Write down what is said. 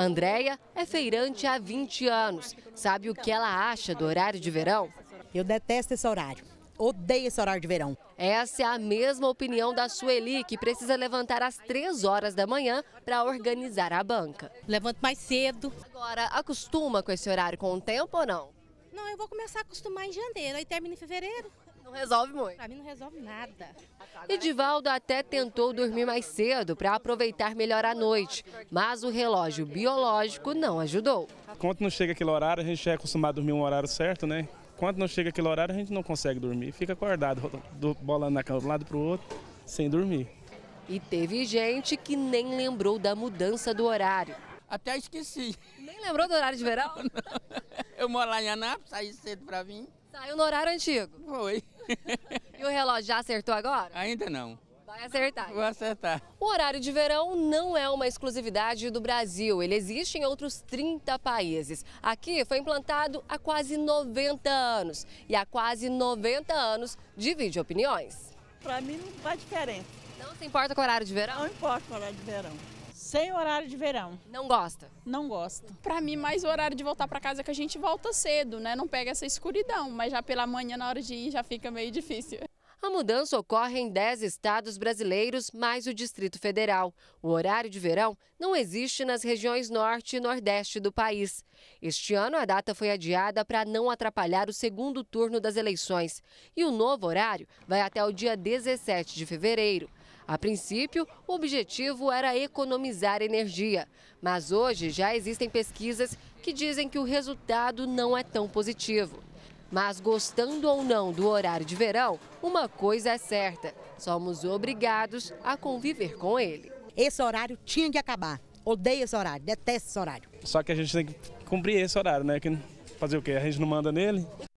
Andréia é feirante há 20 anos. Sabe o que ela acha do horário de verão? Eu detesto esse horário. Odeio esse horário de verão. Essa é a mesma opinião da Sueli, que precisa levantar às 3 horas da manhã para organizar a banca. Levanto mais cedo. Agora, acostuma com esse horário com o tempo ou não? Não, eu vou começar a acostumar em janeiro, aí termina em fevereiro. Não resolve muito. Pra mim não resolve nada. Edivaldo até tentou dormir mais cedo para aproveitar melhor a noite, mas o relógio biológico não ajudou. Quando não chega aquele horário, a gente já é acostumado a dormir um horário certo, né? Quando não chega aquele horário, a gente não consegue dormir. Fica acordado, bolando na cama de um lado para o outro, sem dormir. E teve gente que nem lembrou da mudança do horário. Até esqueci. Nem lembrou do horário de verão? Eu moro lá em Anápolis, saí cedo para vir. Saiu no horário antigo. Foi. E o relógio já acertou agora? Ainda não. Vai acertar. Vou então. acertar. O horário de verão não é uma exclusividade do Brasil. Ele existe em outros 30 países. Aqui foi implantado há quase 90 anos. E há quase 90 anos divide opiniões. Para mim não faz diferença. Não se importa com o horário de verão? Não importa com o horário de verão sem horário de verão. Não gosta? Não gosto. Para mim, mais o horário de voltar para casa é que a gente volta cedo, né? Não pega essa escuridão, mas já pela manhã, na hora de ir, já fica meio difícil. A mudança ocorre em 10 estados brasileiros, mais o Distrito Federal. O horário de verão não existe nas regiões norte e nordeste do país. Este ano, a data foi adiada para não atrapalhar o segundo turno das eleições. E o novo horário vai até o dia 17 de fevereiro. A princípio, o objetivo era economizar energia, mas hoje já existem pesquisas que dizem que o resultado não é tão positivo. Mas gostando ou não do horário de verão, uma coisa é certa: somos obrigados a conviver com ele. Esse horário tinha que acabar. Odeio esse horário, detesto esse horário. Só que a gente tem que cumprir esse horário, né? Que fazer o quê? A gente não manda nele.